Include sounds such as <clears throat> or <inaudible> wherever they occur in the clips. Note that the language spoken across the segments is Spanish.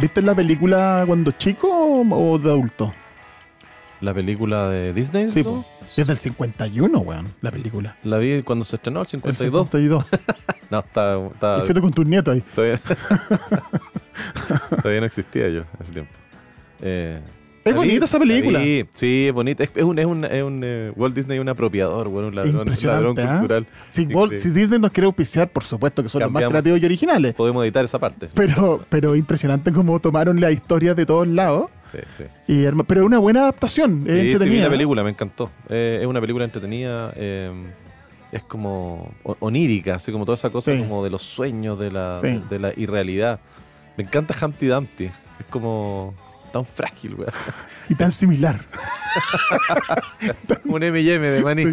¿Viste la película cuando chico o de adulto? ¿La película de Disney? Sí, ¿no? es del 51, weón, la película. La vi cuando se estrenó, el 52. El 52. <laughs> no, estaba... estaba... fuiste con tus nietos ahí. Todavía, <laughs> Todavía no existía yo en ese tiempo. Eh, es bonita esa película. Sí, sí, es bonita. Es, un, es, un, es un eh, Walt Disney un apropiador, bueno, un ladrón, ¿ah? cultural. Si, si, Disney nos quiere auspiciar, por supuesto que son los más creativos y originales. Podemos editar esa parte. Pero, pero impresionante cómo tomaron la historia de todos lados. Sí, sí, pero es una buena adaptación. Es entretenida. Sí, la película, me encantó. Eh, es una película entretenida. Eh, es como onírica, así como toda esa cosa como de los sueños, de la, de la irrealidad. Me encanta Humpty Dumpty. Es como tan frágil, weón. Y tan similar. <laughs> un MM de maní.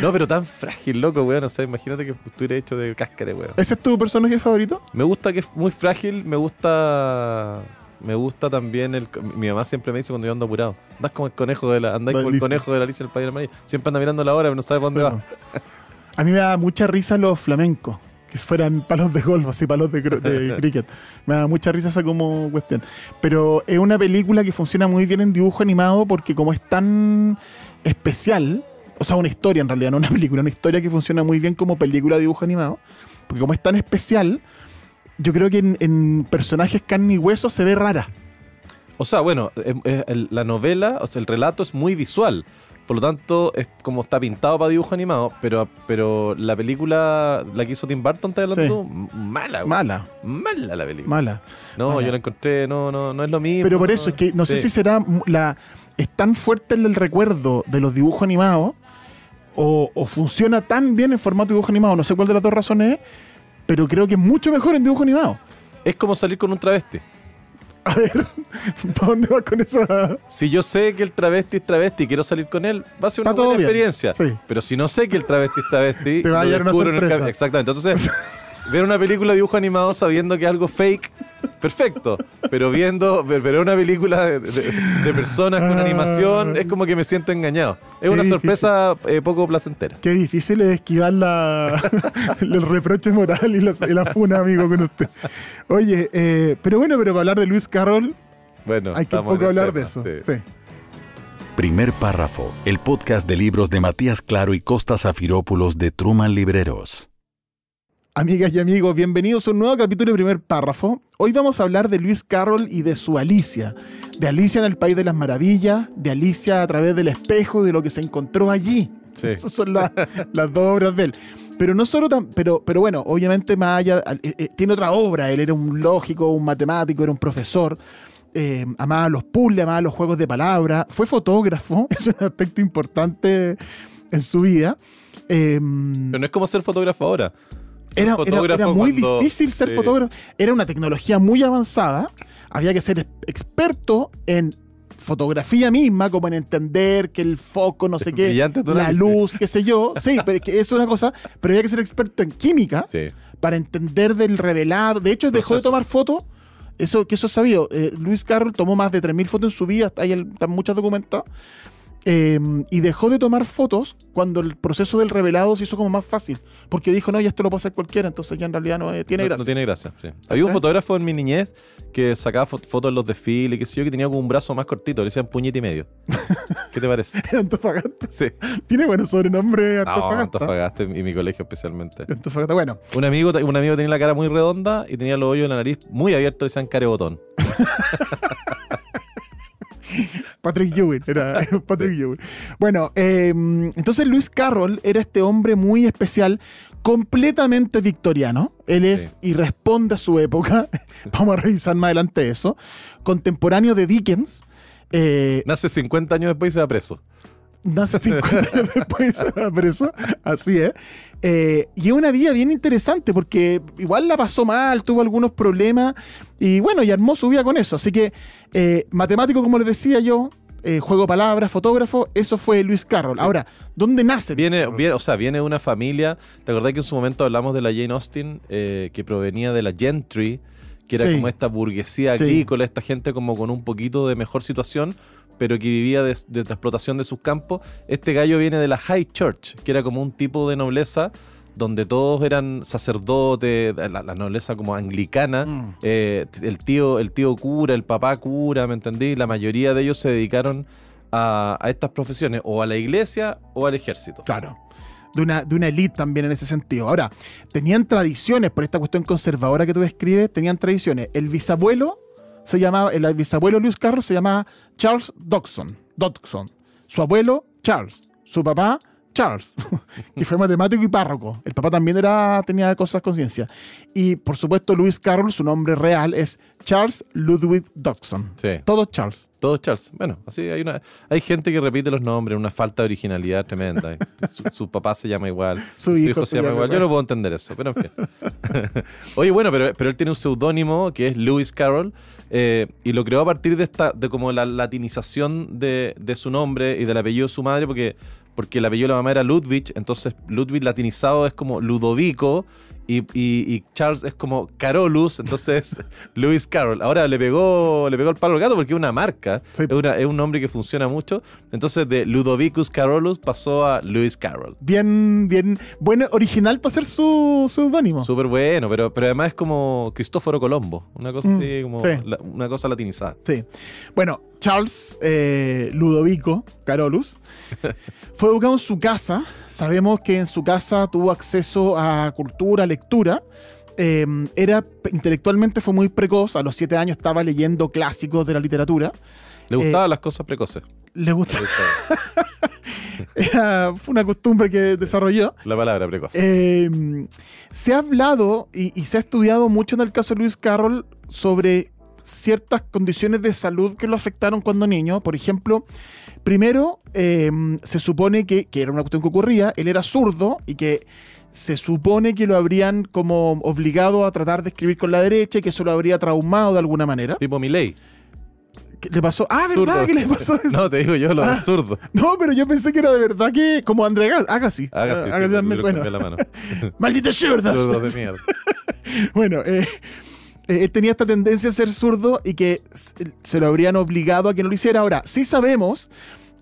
No, pero tan frágil, loco, weón. O sea, imagínate que estuviera hecho de cáscara, weón. ¿Ese es tu personaje favorito? Me gusta que es muy frágil, me gusta. Me gusta también el. Mi mamá siempre me dice cuando yo ando apurado. Andas como el conejo de la. Andás como el conejo de la Alicia en el de la maní. Siempre anda mirando la hora, pero no sabe dónde va. A mí me da mucha risa los flamencos que fueran palos de golf, así palos de, de <laughs> cricket. Me da mucha risa esa como cuestión. Pero es una película que funciona muy bien en dibujo animado porque como es tan especial, o sea, una historia en realidad, no una película, una historia que funciona muy bien como película de dibujo animado, porque como es tan especial, yo creo que en, personajes carne y hueso se ve rara. O sea, bueno, la novela, o sea, el relato es muy visual. Por lo tanto, es como está pintado para dibujo animado, pero, pero la película, la que hizo Tim Burton, ¿te hablando? Mala, Mala. Mala la película. Mala. No, yo la encontré, no, no, no es lo mismo. Pero por eso es que no sé si será la. Es tan fuerte el, recuerdo de los dibujos animados, o, o, funciona tan bien en formato de dibujo animado, no sé cuál de las dos razones es, pero creo que es mucho mejor en dibujo animado. Es como salir con un travesti. A ver, <laughs> ¿para dónde vas con eso? Si yo sé que el travesti es travesti y quiero salir con él, va a ser una buena experiencia. Pero si no sé que el travesti es travesti, <laughs> te va a dar una sorpresa. En el Exactamente. Entonces, ver una película de dibujo animado sabiendo que algo fake perfecto. Pero viendo, pero una película de, personas con ah. animación, es como que me siento engañado. Es una sorpresa eh, poco placentera. Qué difícil es esquivar <laughs> el reproche moral y la, funa, amigo, con usted. Oye, eh, pero bueno, pero para hablar de Luis Carroll, bueno, hay que hablar de eso. Primer párrafo, el podcast de libros de Matías Claro y Costa Zafirópulos de Truman Libreros. Amigas y amigos, bienvenidos a un nuevo capítulo de primer párrafo. Hoy vamos a hablar de Luis Carroll y de su Alicia. De Alicia en el País de las Maravillas, de Alicia a través del espejo y de lo que se encontró allí. <laughs> Esas son las dos obras de él. Pero no solo tan, pero, pero bueno, obviamente más allá, eh, eh, tiene otra obra, él era un lógico, un matemático, era un profesor. Eh, amaba los puzzles, amaba los juegos de palabras, fue fotógrafo, <laughs> es un aspecto importante en su vida. pero no es como ser fotógrafo ahora. Era, muy difícil ser fotógrafo. Era una tecnología muy avanzada. Había que ser experto en fotografía misma, como en entender que el foco, no sé qué, la luz, qué sé yo. <laughs> Sí, pero es es una cosa. Pero había que ser experto en química para entender del revelado. De hecho, dejó de tomar fotos. Eso, que eso sabido. Eh, Luis Carroll tomó más de 3.000 fotos en su vida, hay, están muchas documentadas. Em, y dejó de tomar fotos cuando el proceso del revelado se hizo como más fácil, porque dijo, no, ya esto lo puede hacer cualquiera, entonces ya en realidad no eh, tiene gracia. No tiene gracia, Había un fotógrafo en mi niñez que sacaba fotos en los desfiles, que sé yo, que tenía como un brazo más cortito, le decían puñete y medio. ¿Qué te parece? <laughs> Antofagasta. Sí. Tiene buen sobrenombre Antofagasta. No, y mi colegio especialmente. Antofagasta, bueno. Un amigo, un amigo tenía la cara muy redonda y tenía los hoyos en la nariz muy abiertos, y decían carebotón. <laughs> Patrick Ewing, <laughs> <laughs> Patrick Bueno, em, entonces Luis Carroll era este hombre muy especial, completamente victoriano. Él es y responde a su época. <laughs> Vamos a revisar más adelante eso. Contemporáneo de Dickens. Eh, Nace 50 años después y se va preso nace 50 años después de <laughs> ah, Así es. Eh, y es una vida bien interesante porque igual la pasó mal, tuvo algunos problemas y bueno, y armó su vida con eso. Así que, eh, matemático, como les decía yo, eh, juego palabras, fotógrafo, eso fue Luis Carroll. Ahora, ¿dónde nace? Viene, viene, o sea, viene una familia. ¿Te acordás que en su momento hablamos de la Jane Austen, eh, que provenía de la Gentry, que era como esta burguesía agrícola, con esta gente como con un poquito de mejor situación? pero que vivía de, la explotación de sus campos. Este gallo viene de la High Church, que era como un tipo de nobleza donde todos eran sacerdotes, la, nobleza como anglicana, mm. eh, el, tío, el tío cura, el papá cura, ¿me entendí? La mayoría de ellos se dedicaron a, estas profesiones, o a la iglesia o al ejército. Claro de una, de una elite también en ese sentido. Ahora, tenían tradiciones, por esta cuestión conservadora que tú describes, tenían tradiciones. El bisabuelo se llamaba, el bisabuelo Lewis Carroll se llamaba Charles Dodson. Dodson. Su abuelo, Charles. Su papá, Charles, <laughs> que fue matemático y párroco. El papá también era, tenía cosas conciencia Y por supuesto, Luis Carroll, su nombre real es Charles Ludwig Dodson. Sí. Todos Charles. Todos Charles. Bueno, así hay una hay gente que repite los nombres, una falta de originalidad tremenda. <laughs> su, papá se llama igual, su, hijo, se, llama, igual. Yo no puedo entender eso, pero en fin. <laughs> Oye, bueno, pero, él tiene un seudónimo que es Lewis Carroll, eh, y lo creó a partir de esta, de como la latinización de, su nombre y del apellido de su madre, porque, porque el apellido de la mamá era Ludwig, entonces Ludwig latinizado es como Ludovico, y, y, Charles es como Carolus, entonces <laughs> Lewis Carroll. Ahora le pegó, le pegó el palo al gato porque es una marca, es, un nombre que funciona mucho. Entonces de Ludovicus Carolus pasó a Lewis Carroll. Bien, bien, bueno, original para ser su ánimo, Súper bueno, pero, pero además es como Cristóforo Colombo, una cosa mm, así como una cosa latinizada. Sí. Bueno, Charles eh, Ludovico Carolus <laughs> fue educado en su casa. Sabemos que en su casa tuvo acceso a cultura, lectura. Em, era intelectualmente fue muy precoz, a los siete años estaba leyendo clásicos de la literatura. Le eh, gustaban las cosas precoces. Le gustaba. <laughs> fue una costumbre que desarrolló. La palabra precoz. Em, se ha hablado y, se ha estudiado mucho en el caso de Luis Carroll sobre ciertas condiciones de salud que lo afectaron cuando niño. Por ejemplo, primero em, se supone que, que, era una cuestión que ocurría, él era zurdo y que se supone que lo habrían como obligado a tratar de escribir con la derecha y que eso lo habría traumado de alguna manera. Tipo mi ley. ¿Qué le pasó? Ah, ¿verdad? le pasó <laughs> eso? No, te digo yo, lo ah, absurdo. No, pero yo pensé que era de verdad que. Como Andregal Hágase. Agassi. Ah, Agassi sí, Bueno. La mano. <laughs> Maldito de mierda. <laughs> bueno, eh, eh, él tenía esta tendencia a ser zurdo y que se lo habrían obligado a que no lo hiciera. Ahora, sí sabemos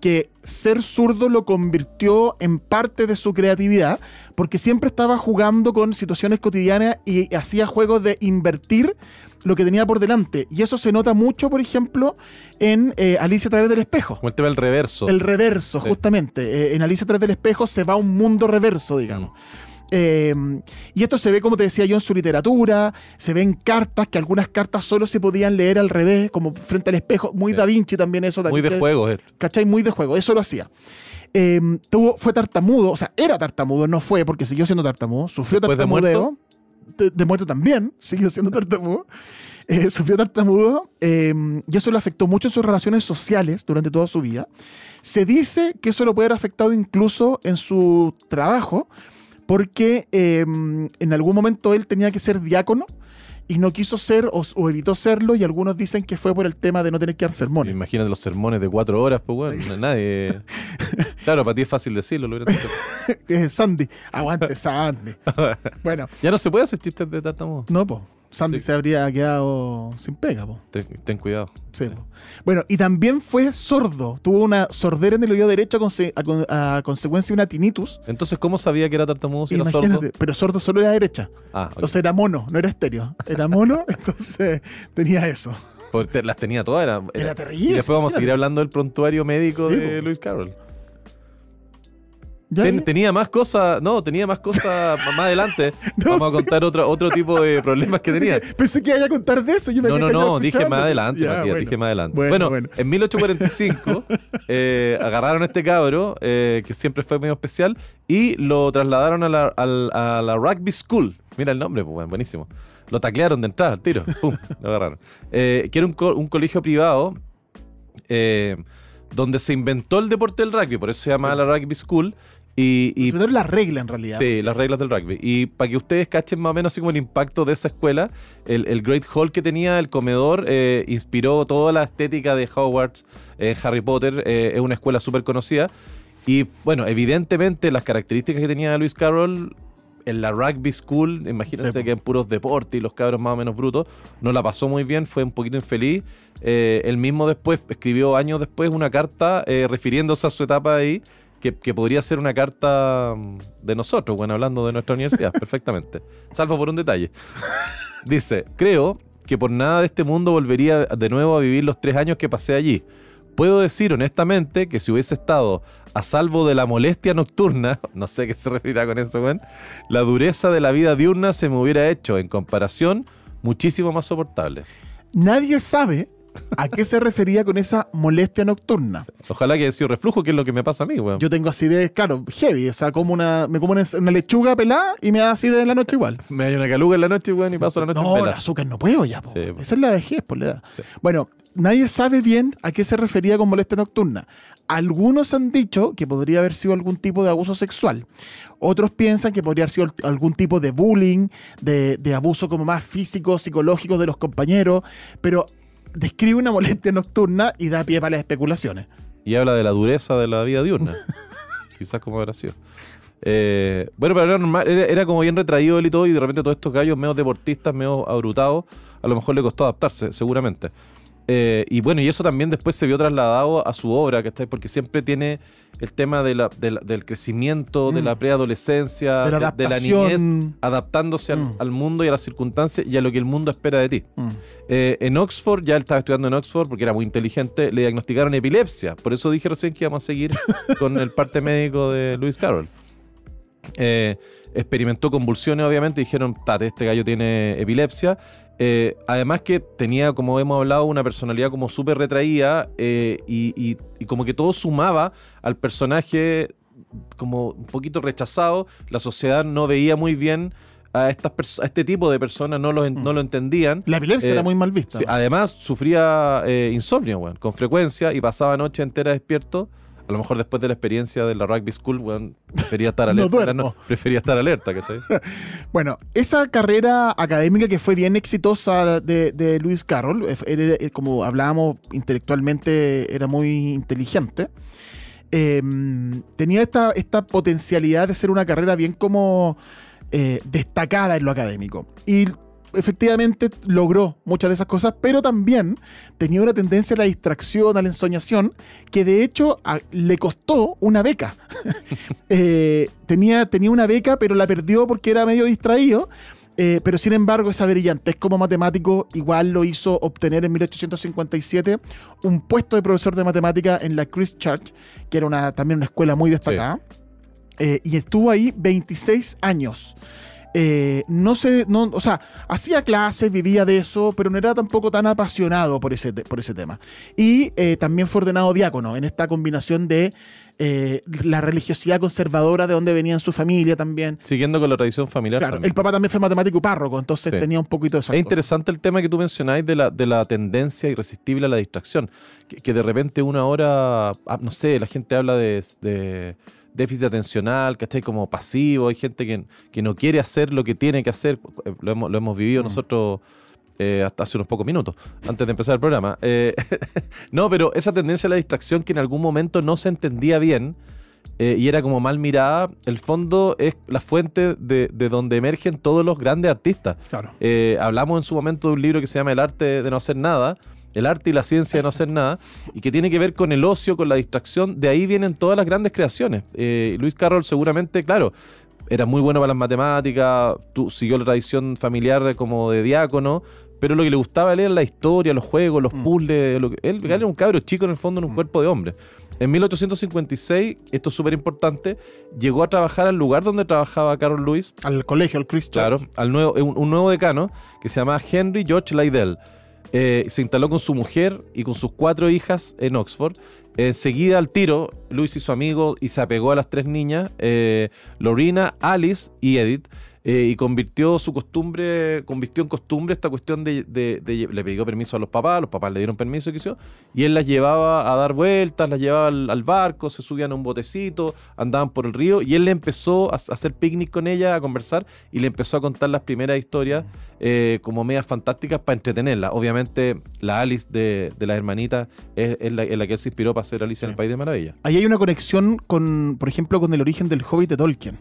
que ser zurdo lo convirtió en parte de su creatividad, porque siempre estaba jugando con situaciones cotidianas y hacía juegos de invertir lo que tenía por delante. Y eso se nota mucho, por ejemplo, en eh, Alicia a través del espejo. el reverso. El reverso, justamente. Eh, en Alicia a través del espejo se va a un mundo reverso, digamos. Mm. Em, y esto se ve, como te decía yo, en su literatura, se ven cartas, que algunas cartas solo se podían leer al revés, como frente al espejo. Muy Da Vinci también eso. muy de juego. Eh. ¿Cachai? Muy de juego, eso lo hacía. Em, tuvo, fue tartamudo, o sea, era tartamudo, no fue porque siguió siendo tartamudo, sufrió Después De muerto. De, muerto también, <laughs> siguió siendo tartamudo, eh, sufrió tartamudo, em, y eso lo afectó mucho en sus relaciones sociales durante toda su vida. Se dice que eso lo puede haber afectado incluso en su trabajo, porque em, en algún momento él tenía que ser diácono y no quiso ser o, evitó serlo y algunos dicen que fue por el tema de no tener que dar sermones. Imagínate los sermones de cuatro horas, pues nadie... <laughs> Claro, para ti es fácil decirlo, lo <laughs> eh, Sandy, aguante Sandy. <laughs> bueno. Ya no se puede hacer chistes de modo. No, pues. Sandy se habría quedado sin pega, po. Ten, cuidado. Sí, Bueno, y también fue sordo. Tuvo una sordera en el oído derecho a, consecuencia de una tinnitus. Entonces, ¿cómo sabía que era tartamudo si era sordo? Pero sordo solo era derecha. Ah, Entonces era mono, no era estéreo. Era mono, <laughs> entonces tenía eso. Porque las tenía todas. Era, terrible. Y después vamos a seguir hablando del prontuario médico de Luis Carroll tenía más cosas, no, tenía más cosas <laughs> más adelante. <laughs> Vamos a contar otro, otro tipo de <laughs> problemas que tenía. Pensé que iba a contar de eso. Yo no, no, no, dije más adelante, Matías, dije más adelante. Bueno, en 1845 eh, agarraron a este cabro, eh, que siempre fue medio especial, y lo trasladaron a la, Rugby School. Mira el nombre, pues, buenísimo. Lo taclearon de entrada, al tiro, pum, lo agarraron. Eh, que era un, colegio privado. donde se inventó el deporte del rugby, por eso se llamaba la Rugby School, y, y sobre las reglas en realidad. Sí, las reglas del rugby. Y para que ustedes cachen más o menos así como el impacto de esa escuela, el, Great Hall que tenía, el comedor, eh, inspiró toda la estética de Hogwarts Harry Potter. Eh, es una escuela súper conocida. Y bueno, evidentemente las características que tenía Luis Carroll en la rugby school, imagínense que en puros deportes y los cabros más o menos brutos, no la pasó muy bien, fue un poquito infeliz. Eh, él mismo después escribió años después una carta refiriéndose a su etapa ahí que, podría ser una carta mm, de nosotros, bueno, hablando de nuestra universidad, <laughs> perfectamente. Salvo por un detalle. Dice, creo que por nada de este mundo volvería de nuevo a vivir los tres años que pasé allí. Puedo decir honestamente que si hubiese estado a salvo de la molestia nocturna, <laughs> no sé qué se referirá con eso, la dureza de la vida diurna se me hubiera hecho, en comparación, muchísimo más soportable. Nadie sabe ¿A qué se refería con esa molestia nocturna? Ojalá que haya sido reflujo, que es lo que me pasa a mí, weón. Yo tengo acidez, claro, heavy. O sea, como una, me como una, lechuga pelada y me da acidez en la noche igual. me da una caluga en la noche, weón, y paso la noche No, el azúcar no puedo ya, Esa es la de por Bueno, nadie sabe bien a qué se refería con molestia nocturna. Algunos han dicho que podría haber sido algún tipo de abuso sexual. Otros piensan que podría haber sido algún tipo de bullying, de, de abuso como más físico, psicológico de los compañeros. Pero describe una molestia nocturna y da pie para las especulaciones. Y habla de la dureza de la vida diurna. <laughs> Quizás como habrá sido. Eh, bueno, pero era normal, era, como bien retraído él y todo, y de repente todos estos gallos medio deportistas, medio abrutados, a lo mejor le costó adaptarse, seguramente. Eh, y bueno, y eso también después se vio trasladado a su obra, está Porque siempre tiene el tema de del crecimiento, de mm. la preadolescencia, de, la niñez, adaptándose mm. al, mundo y a las circunstancias y a lo que el mundo espera de ti. Mm. Eh, en Oxford, ya él estaba estudiando en Oxford porque era muy inteligente, le diagnosticaron epilepsia. Por eso dije recién que íbamos a seguir <laughs> con el parte médico de Lewis Carroll. Eh, experimentó convulsiones, obviamente, dijeron, este gallo tiene epilepsia. Eh, además que tenía, como hemos hablado, una personalidad como súper retraída eh, y, como que todo sumaba al personaje como un poquito rechazado. La sociedad no veía muy bien a, estas este tipo de personas no lo, no mm. lo entendían. La epilepsia era eh, muy mal vista. además, sufría insomnio, con frecuencia y pasaba noche entera despierto a lo mejor después de la experiencia de la rugby school, prefería estar <laughs> alerta. no, prefería estar alerta. Que <laughs> bueno, esa carrera académica que fue bien exitosa de, de Lewis Carroll, eh, eh, como hablábamos intelectualmente, era muy inteligente. Em, tenía esta, esta potencialidad de ser una carrera bien como eh, destacada en lo académico. Y efectivamente logró muchas de esas cosas, pero también tenía una tendencia a la distracción, a la ensoñación, que de hecho le costó una beca. <laughs> Eh, tenía, tenía una beca, pero la perdió porque era medio distraído. Eh, pero sin embargo, esa brillantez como matemático igual lo hizo obtener en 1857 un puesto de profesor de matemática en la Christ Church, que era una, también una escuela muy destacada. Eh, y estuvo ahí 26 años. Eh, no sé no, o sea, hacía clases, vivía de eso, pero no era tampoco tan apasionado por ese, por ese tema. Y eh, también fue ordenado diácono en esta combinación de eh, la religiosidad conservadora de donde venían su familia también. Siguiendo con la tradición familiar. Claro, el papá también fue matemático y párroco, entonces tenía un poquito de esa. Es interesante el tema que tú mencionáis de la, de la tendencia irresistible a la distracción, que, de repente una hora, ah, no sé, la gente habla de déficit atencional, que ¿cachai? Como pasivo, hay gente que, no quiere hacer lo que tiene que hacer, eh, lo hemos, vivido mm. nosotros. Eh, hasta hace unos pocos minutos, antes de empezar el programa. Eh, <laughs> no, pero esa tendencia a la distracción que en algún momento no se entendía bien y era como mal mirada, el fondo es la fuente de, de donde emergen todos los grandes artistas. Claro. hablamos en su momento de un libro que se llama El arte de no hacer nada, el arte y la ciencia de no hacer nada, y que tiene que ver con el ocio, con la distracción, de ahí vienen todas las grandes creaciones. Eh, Luis Carroll seguramente, claro, era muy bueno para las matemáticas, tú, siguió la tradición familiar como de diácono, pero lo que le gustaba leer era la historia, los juegos, los mm. puzzles, él, era un cabro chico en el fondo en un mm. cuerpo de hombre. En 1856, esto es súper importante, llegó a trabajar al lugar donde trabajaba Carroll Lewis. Al colegio, al Cristo. Claro, al nuevo, eh, un, nuevo decano que se llamaba Henry George Lydell eh, se instaló con su mujer y con sus cuatro hijas en Oxford. Enseguida eh, al tiro, Luis y su amigo y se apegó a las tres niñas, eh, Lorena, Alice y Edith. Eh, y convirtió su costumbre, convirtió en costumbre esta cuestión de, le pidió permiso a los papás, los papás le dieron permiso, y él las llevaba a dar vueltas, las llevaba al, barco, se subían a un botecito, andaban por el río, y él le empezó a, hacer picnic con ella, a conversar, y le empezó a contar las primeras historias eh, como medias fantásticas para entretenerla. Obviamente, la Alice de, de las hermanitas es, la, en la que él se inspiró para hacer Alice en el País de Maravilla. Ahí hay una conexión con, por ejemplo, con el origen del Hobbit de Tolkien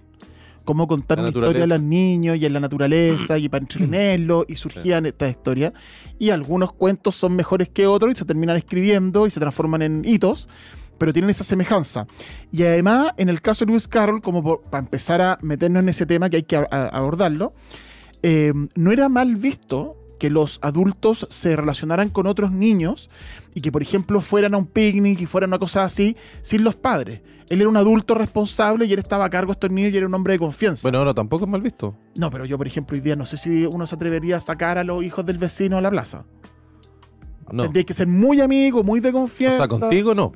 cómo contar la historia a los niños y a la naturaleza y para <clears throat> entretenerlo y surgían estas historias. Y algunos cuentos son mejores que otros y se terminan escribiendo y se transforman en hitos, pero tienen esa semejanza. Y además, en el caso de Lewis Carroll, como para empezar a meternos en ese tema que hay que abordarlo, eh, no era mal visto que los adultos se relacionaran con otros niños y que, por ejemplo, fueran a un picnic y fueran una cosa así sin los padres. Él era un adulto responsable y él estaba a cargo de estos niños y era un hombre de confianza. Bueno, ahora tampoco es mal visto. No, pero yo, por ejemplo, hoy día no sé si uno se atrevería a sacar a los hijos del vecino a la plaza tendría que ser muy amigo, muy de confianza. O sea, contigo no.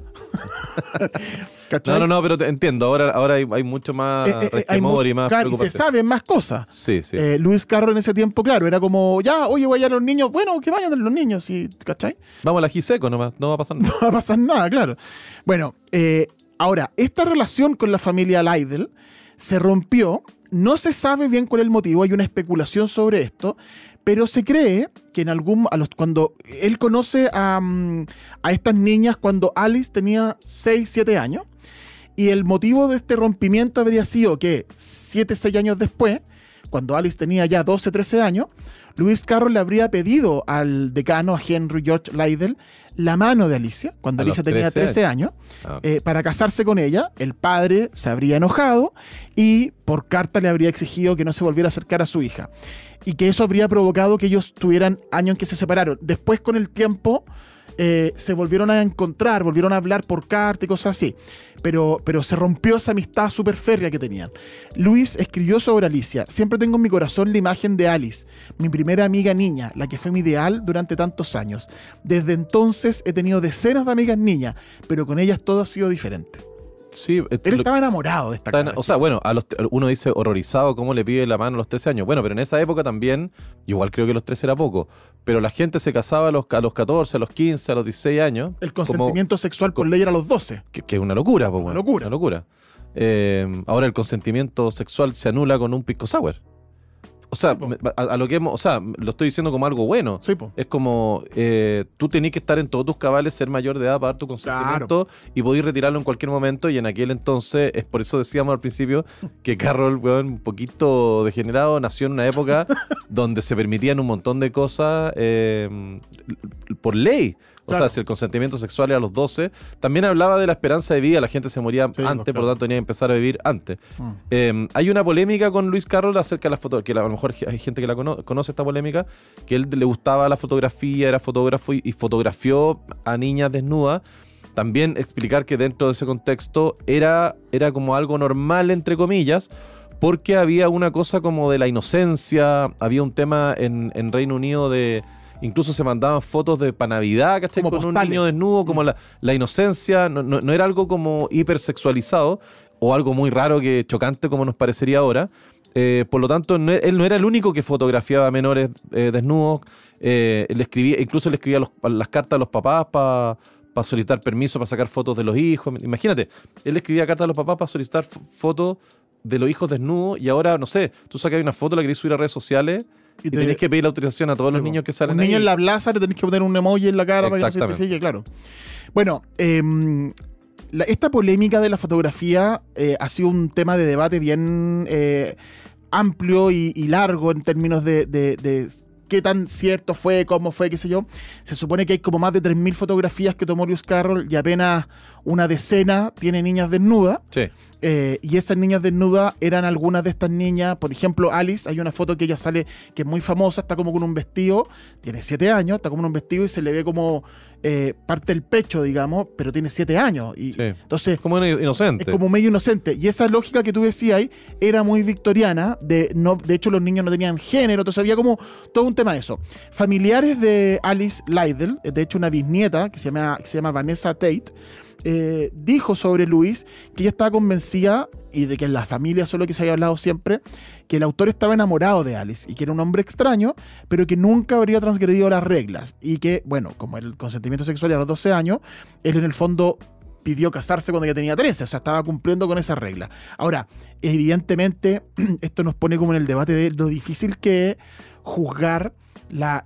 no, <laughs> no, no, pero te entiendo. Ahora, ahora hay, mucho más eh, eh, eh y más claro, y se saben más cosas. Sí, sí. Eh, Luis Carro en ese tiempo, claro, era como, ya, oye, voy a, los niños. Bueno, que vayan los niños, ¿cachai? Vamos a la Giseco no va a pasar nada. <laughs> no va a pasar nada, claro. Bueno, ahora, esta relación con la familia Leidel se rompió. No se sabe bien cuál es el motivo, hay una especulación sobre esto, pero se cree que en algún. A cuando él conoce a, mm, a estas niñas cuando Alice tenía 6, 7 años. Y el motivo de este rompimiento habría sido que 7, 6 años después, cuando Alice tenía ya 12, 13 años, Luis Carroll le habría pedido al decano, a Henry George Lydell, la mano de Alicia, cuando Alicia tenía 13 años, ah, eh, para casarse con ella. El padre se habría enojado y por carta le habría exigido que no se volviera a acercar a su hija. Y que eso habría provocado que ellos tuvieran años en que se separaron. Después, con el tiempo, eh, se volvieron a encontrar, volvieron a hablar por carta y cosas así. Pero, pero se rompió esa amistad súper férrea que tenían. Luis escribió sobre Alicia. Siempre tengo en mi corazón la imagen de Alice, mi primera amiga niña, la que fue mi ideal durante tantos años. Desde entonces he tenido decenas de amigas niñas, pero con ellas todo ha sido diferente. Sí, eh, él estaba enamorado de esta O sea, bueno, uno dice horrorizado cómo le pide la mano a los 13 años. Bueno, pero en esa época también, igual creo que los 13 era poco, pero la gente se casaba a los, 14, a los 15, a los 16 años. El consentimiento sexual con ley era a los 12. Que, es una locura, pues, bueno, locura. locura. Eh, ahora el consentimiento sexual se anula con un pisco sour. O sea, a, lo que o sea, lo estoy diciendo como algo bueno. Sí, es como eh, tú tenés que estar en todos tus cabales, ser mayor de edad para tu consentimiento y podés retirarlo en cualquier momento. Y en aquel entonces, es por eso decíamos al principio que <laughs> Carroll, un poquito degenerado, nació en una época <laughs> donde se permitían un montón de cosas eh, por ley. O sea, si el consentimiento sexual era a los 12, también hablaba de la esperanza de vida, la gente se moría antes, por lo tanto tenía que empezar a vivir antes. Mm. Em, hay una polémica con Luis Carroll acerca de la fotos, que a lo mejor hay gente que la conoce esta polémica, que él le gustaba la fotografía, era fotógrafo y, fotografió a niñas desnudas también explicar que dentro de ese contexto era, era como algo normal, entre comillas, porque había una cosa como de la inocencia, había un tema en Reino Unido de, incluso se mandaban fotos de panavidad Navidad, ¿cachai? con un niño desnudo, como mm. la, inocencia, no, era algo como hipersexualizado o algo muy raro que chocante como nos parecería ahora. Eh, por lo tanto, e, él no era el único que fotografiaba a menores eh, desnudos. Eh, le escribía, incluso le escribía las cartas a los papás para solicitar permiso, para sacar fotos de los hijos. Imagínate, él le escribía cartas a los papás para solicitar fotos de los hijos desnudos y ahora, no sé, tú sacas una foto, la querés subir a redes sociales y, tenés que pedir la autorización a todos los niños que salen un niño en la plaza le tenés que poner un emoji en la cara para que se identifique, claro. Bueno, em, esta polémica de la fotografía eh, ha sido un tema de debate bien eh, amplio y, largo en términos de qué tan cierto fue, cómo fue, qué sé yo. Se supone que hay como más de 3.000 fotografías que tomó Lewis Carroll y apenas una decena tiene niñas desnudas. Sí. Eh, y esas niñas desnudas eran algunas de estas niñas, por ejemplo, Alice, hay una foto que ella sale que es muy famosa, está como con un vestido, tiene 7 años, está como con un vestido y se le ve como eh, parte el pecho, digamos, pero tiene siete años. Y entonces, es como inocente. Es como medio inocente. Y esa lógica que tú decías ahí era muy victoriana. De, no, de hecho, los niños no tenían género. Entonces había como todo un tema de eso. Familiares de Alice Lydell, eh, de hecho, una bisnieta que se que se llama Vanessa Tate, eh, dijo sobre Luis que ella estaba convencida, y de que en la familia solo que se había hablado siempre, que el autor estaba enamorado de Alice y que era un hombre extraño, pero que nunca habría transgredido las reglas. Y que, bueno, como el consentimiento sexual a los 12 años, él en el fondo pidió casarse cuando ya tenía 13, o sea, estaba cumpliendo con esa regla. Ahora, evidentemente, <clears throat> esto nos pone como en el debate de lo difícil que es juzgar la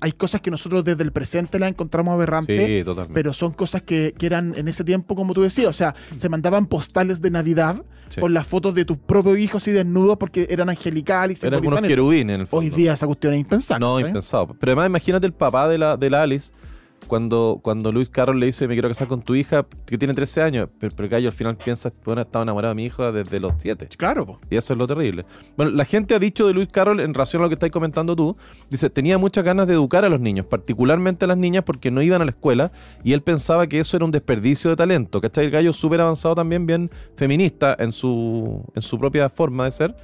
hay cosas que nosotros desde el presente las encontramos aberrantes, sí, totalmente. pero son cosas que, eran en ese tiempo, como tú decías, o sea, se mandaban postales de Navidad con las fotos de tus propios hijos y desnudos porque eran angelicales y se Eran unos querubines, en el fondo. Hoy día esa cuestión es impensable. No, impensable Pero además imagínate el papá de la, de la Alice cuando, cuando Luis Carroll le dice me quiero casar con tu hija, que tiene 13 años, pero, el Gallo al final piensa, bueno, estado enamorado de mi hija desde los 7. Claro. Y eso es lo terrible. Bueno, la gente ha dicho de Luis Carroll en relación a lo que estáis comentando tú, dice, tenía muchas ganas de educar a los niños, particularmente a las niñas porque no iban a la escuela y él pensaba que eso era un desperdicio de talento, ¿cachai? El Gallo súper avanzado también, bien feminista en su, en su propia forma de ser.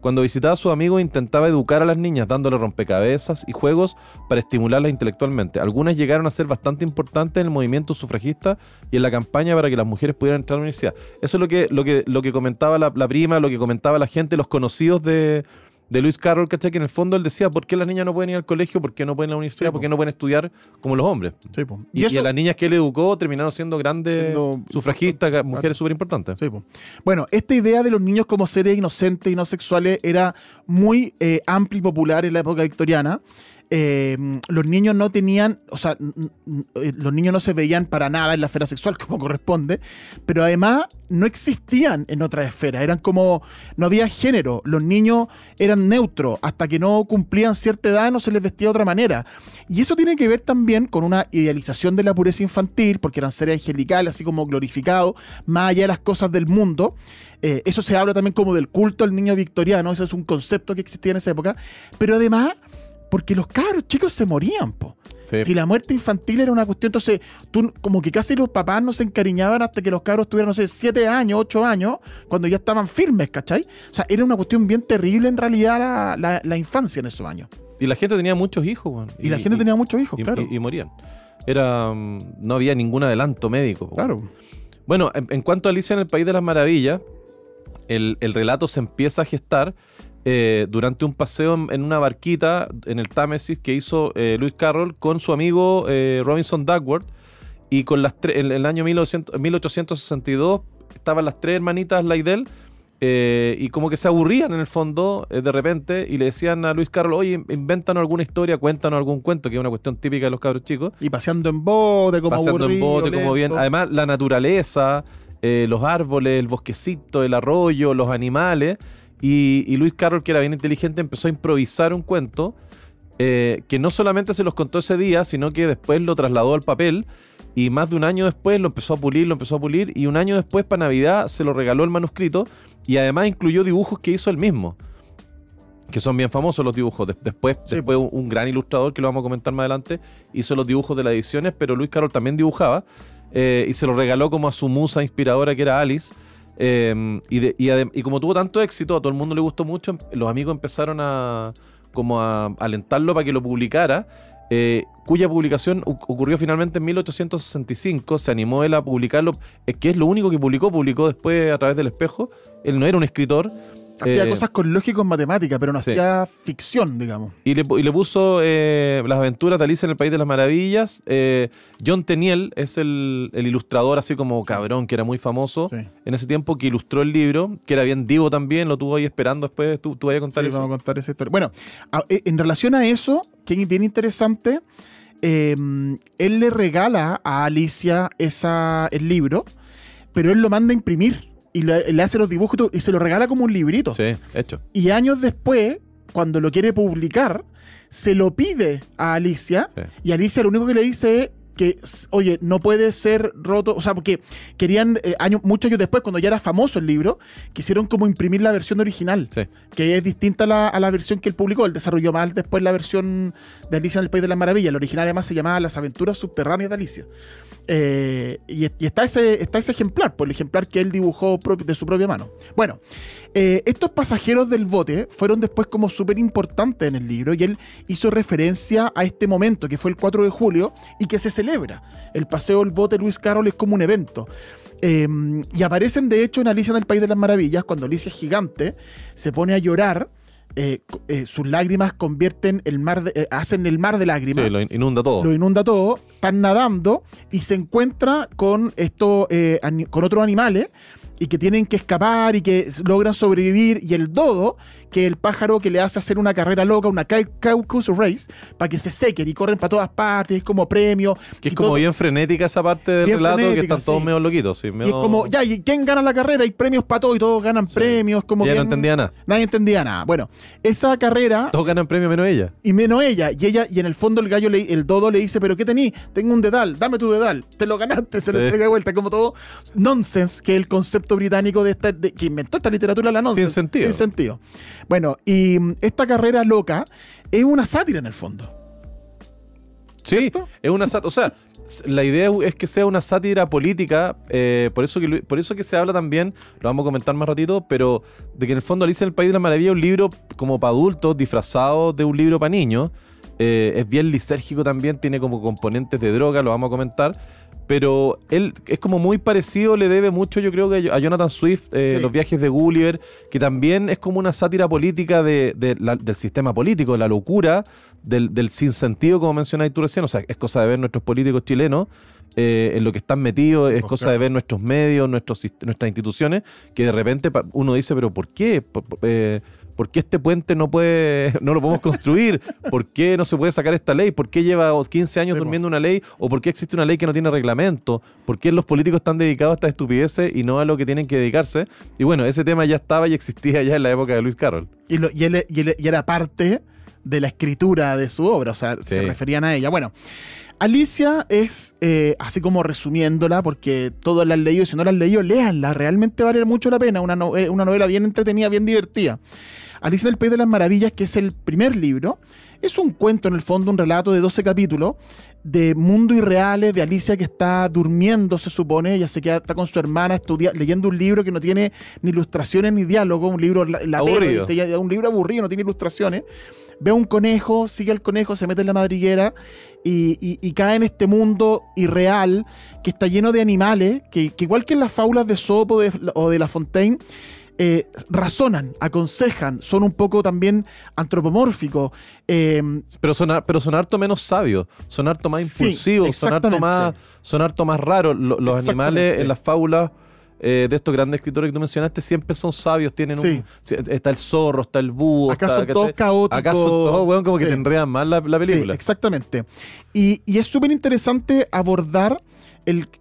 Cuando visitaba a su amigo intentaba educar a las niñas dándole rompecabezas y juegos para estimularlas intelectualmente. Algunas llegaron a ser bastante importantes en el movimiento sufragista y en la campaña para que las mujeres pudieran entrar a la universidad. Eso es lo que, lo que, lo que comentaba la prima, lo que comentaba la gente, los conocidos de, de Luis Carroll, ¿cachai? Que en el fondo él decía, ¿por qué las niñas no pueden ir al colegio? ¿Por qué no pueden ir a la universidad? ¿Por qué no pueden estudiar como los hombres? y, a las niñas que él educó terminaron siendo grandes sufragistas, mujeres súper importantes. bueno, esta idea de los niños como seres inocentes y no sexuales era muy eh, amplia y popular en la época victoriana. Em, los niños no tenían, o sea, eh, los niños no se veían para nada en la esfera sexual <laughs> como corresponde, pero además no existían en otra esfera, eran como, no había género, los niños eran neutros, hasta que no cumplían cierta edad no se les vestía de otra manera. Y eso tiene que ver también con una idealización de la pureza infantil, porque eran seres angelicales, así como glorificados, más allá de las cosas del mundo. Eh, eso se habla también como del culto al niño victoriano, ese es un concepto que existía en esa época, pero además porque los cabros chicos se morían, po. Si la muerte infantil era una cuestión, entonces tú, como que casi los papás no se encariñaban hasta que los cabros tuvieran, no sé, 7 años, ocho años, cuando ya estaban firmes, ¿cachai? O sea, era una cuestión bien terrible en realidad la, infancia en esos años. Y la gente tenía muchos hijos, bueno. y, la gente tenía muchos hijos, claro. Y, morían. Era, mm, no había ningún adelanto médico. Claro. Bueno, en, cuanto a Alicia en el País de las Maravillas, el relato se empieza a gestar eh, durante un paseo en, una barquita en el Támesis que hizo eh, Luis Carroll con su amigo eh, Robinson Duckworth. Y con las tres. en el año 1862 estaban las tres hermanitas Laidel y como que se aburrían en el fondo de repente y le decían a Luis Carroll, oye, invéntanos alguna historia, cuéntanos algún cuento, que es una cuestión típica de los cabros chicos. Y paseando en bote, como Paseando como bien. Además, la naturaleza, los árboles, el bosquecito, el arroyo, los animales. Y, Luis Carroll, que era bien inteligente, empezó a improvisar un cuento eh, que no solamente se los contó ese día, sino que después lo trasladó al papel. Y más de un año después lo empezó a pulir, lo empezó a pulir. Y un año después, para Navidad, se lo regaló el manuscrito. Y además incluyó dibujos que hizo él mismo. Que son bien famosos los dibujos. después, fue un gran ilustrador, que lo vamos a comentar más adelante, hizo los dibujos de las ediciones. Pero Luis Carroll también dibujaba. Eh, y se lo regaló como a su musa inspiradora, que era Alice. Em, y, como tuvo tanto éxito, a todo el mundo le gustó mucho, em, los amigos empezaron a como a, alentarlo para que lo publicara, eh, cuya publicación ocurrió finalmente en 1865, se animó él a publicarlo, que es lo único que publicó, publicó después a través del espejo, él no era un escritor, Hacía eh, cosas con lógico en matemática, pero no hacía ficción, digamos. Y le, puso eh, Las aventuras de Alicia en el País de las Maravillas. Eh, John Teniel es el, ilustrador así como cabrón, que era muy famoso en ese tiempo, que ilustró el libro, que era bien divo también, lo tuvo ahí esperando después, tú, tú a contar sí, vamos a contar esa historia. Bueno, en relación a eso, que es bien interesante, em, él le regala a Alicia esa, el libro, pero él lo manda a imprimir y le, hace los dibujos y, se lo regala como un librito. Sí, hecho. Y años después, cuando lo quiere publicar, se lo pide a Alicia y Alicia lo único que le dice es que, oye, no puede ser roto, o sea, porque querían, eh, muchos años después, cuando ya era famoso el libro, quisieron como imprimir la versión original, que es distinta a la, versión que él publicó, él desarrolló mal después la versión de Alicia en el País de las Maravillas, la original además se llamaba Las Aventuras Subterráneas de Alicia. Eh, y, está, ese, está ese ejemplar, por el ejemplar que él dibujó de su propia mano. Bueno, eh, estos pasajeros del bote fueron después como súper importantes en el libro y él hizo referencia a este momento que fue el 4 de julio y que se celebra. El paseo del bote Luis Carroll es como un evento. Em, y aparecen de hecho en Alicia en el País de las Maravillas cuando Alicia es gigante, se pone a llorar. Eh, eh, sus lágrimas convierten el mar hacen el mar de lágrimas. Sí, lo inunda todo. Lo inunda todo, están nadando y se encuentra con esto, con otros animales y que tienen que escapar y que logran sobrevivir y el dodo, que el pájaro que le hace hacer una carrera loca, una caucus race, para que se sequen y corren para todas partes, como premio. Que es como bien frenética esa parte del relato, que están todos medio loquitos. Y es como, ya, ¿y quién gana la carrera? Hay premios para todos y todos ganan premios. Como ya no entendía nada. Nadie entendía nada. Bueno, esa carrera. Todos ganan premios menos ella. Y menos ella. Y ella, y en el fondo el gallo, le, el dodo le dice, ¿pero qué tení? Tengo un dedal, dame tu dedal. Te lo ganaste, se lo entrega de vuelta. Como todo nonsense, que el concepto británico de esta, que inventó esta literatura, la nonsense. Sin sentido. Sin sentido. Bueno, y mm, esta carrera loca es una sátira en el fondo. Sí, es una sátira. O sea, la idea es que sea una sátira política, eh, por, eso que, por eso que se habla también, lo vamos a comentar más ratito, pero de que en el fondo Alicia en el País de la Maravilla es un libro como para adultos, disfrazado de un libro para niños. Eh, es bien lisérgico también, tiene como componentes de droga, lo vamos a comentar pero él es como muy parecido, le debe mucho yo creo que a Jonathan Swift, eh, Los viajes de Gulliver, que también es como una sátira política de, del sistema político, la locura, del, sinsentido, como mencionáis tú recién, o sea, es cosa de ver nuestros políticos chilenos. Eh, en lo que están metidos, es cosa de ver nuestros medios, nuestros, nuestras instituciones, que de repente uno dice, pero ¿por qué? Eh, ¿Por qué este puente no puede, <laughs> no lo podemos construir? ¿Por qué no se puede sacar esta ley? ¿Por qué lleva 15 años durmiendo una ley? ¿O por qué existe una ley que no tiene reglamento? ¿Por qué los políticos están dedicados a estas estupideces y no a lo que tienen que dedicarse? Y bueno, ese tema ya estaba y existía ya en la época de Luis Carroll. Y, y era parte de la escritura de su obra, o sea, se referían a ella. Bueno, Alicia es, eh, así como resumiéndola, porque todos la han leído, y si no la han leído, léanla, realmente vale mucho la pena, una, eh, una novela bien entretenida, bien divertida. Alicia en el País de las Maravillas, que es el primer libro, es un cuento en el fondo, un relato de 12 capítulos de mundo irreales, de Alicia que está durmiendo, se supone, ella se queda está con su hermana estudia, leyendo un libro que no tiene ni ilustraciones ni diálogo, un libro un libro aburrido, no tiene ilustraciones. Ve un conejo, sigue al conejo, se mete en la madriguera y, cae en este mundo irreal que está lleno de animales, que, igual que en las fábulas de Sopo o de La Fontaine, eh, razonan, aconsejan, son un poco también antropomórficos. Em, pero, son, pero harto menos sabios, son harto más impulsivos, son harto más, más raros. Los, animales en las fábulas... Eh, de estos grandes escritores que tú mencionaste siempre son sabios, tienen un, está el zorro, está el búho. Acaso está, son todos caóticos. todos, weón, como que te enredan más la, película. exactamente. Y, es súper interesante abordar